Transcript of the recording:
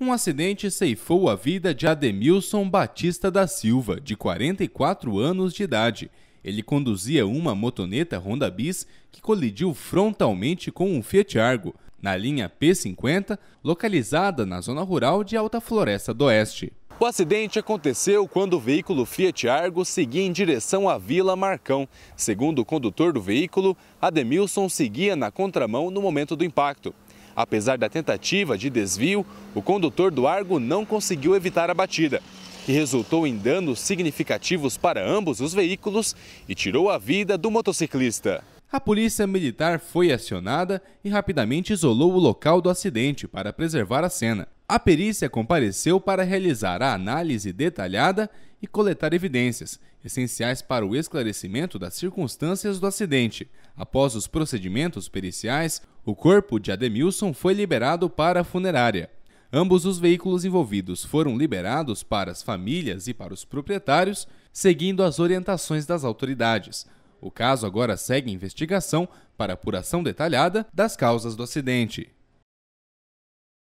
um acidente ceifou a vida de Ademilson Batista da Silva, de 44 anos de idade. Ele conduzia uma motoneta Honda Bis que colidiu frontalmente com um Fiat Argo, na linha P50, localizada na zona rural de Alta Floresta do Oeste. O acidente aconteceu quando o veículo Fiat Argo seguia em direção à Vila Marcão. Segundo o condutor do veículo, Ademilson seguia na contramão no momento do impacto. Apesar da tentativa de desvio, o condutor do Argo não conseguiu evitar a batida, que resultou em danos significativos para ambos os veículos e tirou a vida do motociclista. A polícia militar foi acionada e rapidamente isolou o local do acidente para preservar a cena. A perícia compareceu para realizar a análise detalhada e coletar evidências, essenciais para o esclarecimento das circunstâncias do acidente. Após os procedimentos periciais, o corpo de Ademilson foi liberado para a funerária. Ambos os veículos envolvidos foram liberados para as famílias e para os proprietários, seguindo as orientações das autoridades. O caso agora segue investigação para apuração detalhada das causas do acidente.